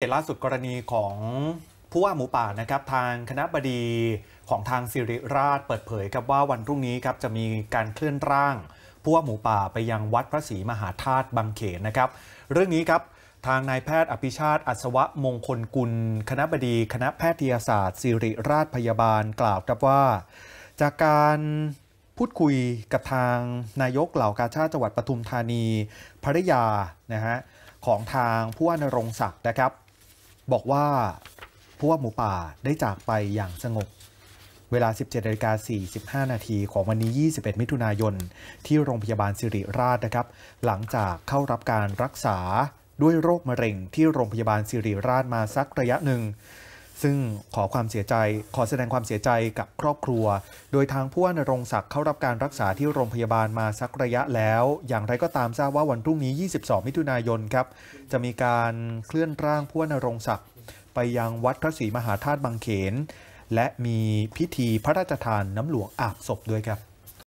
เล่าสุดกรณีของผู้ว่าหมูป่านะครับ ทางคณะบดีของทางสิริราชเปิดเผยครับว่าวันพรุ่งนี้ครับจะมีการเคลื่อนร่างผู้ว่าหมูป่าไปยังวัดพระศรีมหาธาตุบางเขนนะครับ เรื่องนี้ครับทางนายแพทย์อภิชาติอัศวะมงคลกุล คณะบดีคณะแพทยศาสตร์สิริราชพยาบาลกล่าวครับว่า จากการพูดคุยกับทางนายกเหล่ากาชาติจังหวัดปทุมธานีภริยานะฮะของทางผู้ว่านรงศักดิ์นะครับบอกว่าผู้ว่าหมูป่าได้จากไปอย่างสงบเวลา 17นาิกา45 นาทีของวันนี้ 21 มิถุนายนที่โรงพยาบาลสิริราชนะครับ หลังจากเข้ารับการรักษาด้วยโรคมะเร็งที่โรงพยาบาลสิริราชมาสักระยะหนึ่งซึ่งขอความเสียใจขอแสดงความเสียใจกับครอบครัว โดยทางผู้ว่านรงศักดิ์เข้ารับการรักษาที่โรงพยาบาลมาสักระยะแล้ว อย่างไรก็ตามทราบว่าวันพรุ่งนี้ 22 มิถุนายนครับจะมีการเคลื่อนร่างผู้ว่านรงศักดิ์ ไปยังวัดพระศรีมหาธาตุบางเขน และมีพิธีพระราชทานน้ำหลวงอาบศพด้วยครับ